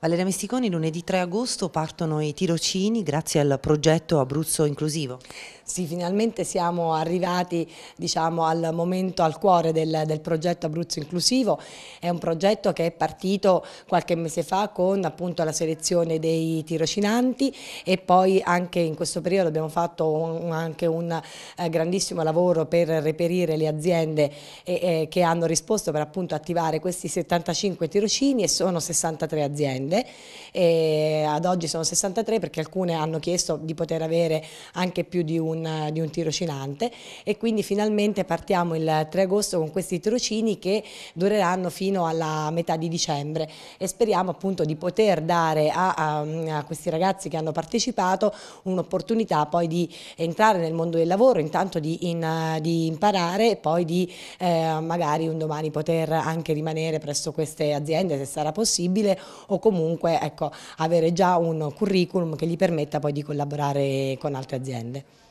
Valeria Mesticoni, lunedì 3 agosto partono i tirocini grazie al progetto Abruzzo Inclusivo sì, finalmente siamo arrivati diciamo, al momento, al cuore del, del, progetto Abruzzo Inclusivo, è un progetto che è partito qualche mese fa con appunto, la selezione dei tirocinanti e poi anche in questo periodo abbiamo fatto un, anche un eh, grandissimo lavoro per reperire le aziende e, eh, eh, che hanno risposto per appunto attivare questi 75 tirocini e sono 63 aziende, e ad oggi sono 63 perché alcune hanno chiesto di poter avere anche più di un un, eh, di un tirocinante e quindi finalmente partiamo il 3 agosto con questi tirocini che dureranno fino alla metà di dicembre e speriamo appunto di poter dare a, a, a questi ragazzi che hanno partecipato un'opportunità poi di entrare nel mondo del lavoro, intanto di, in, di imparare e poi di eh, magari un domani poter anche rimanere presso queste aziende se sarà possibile o comunque ecco, avere già un curriculum che gli permetta poi di collaborare con altre aziende.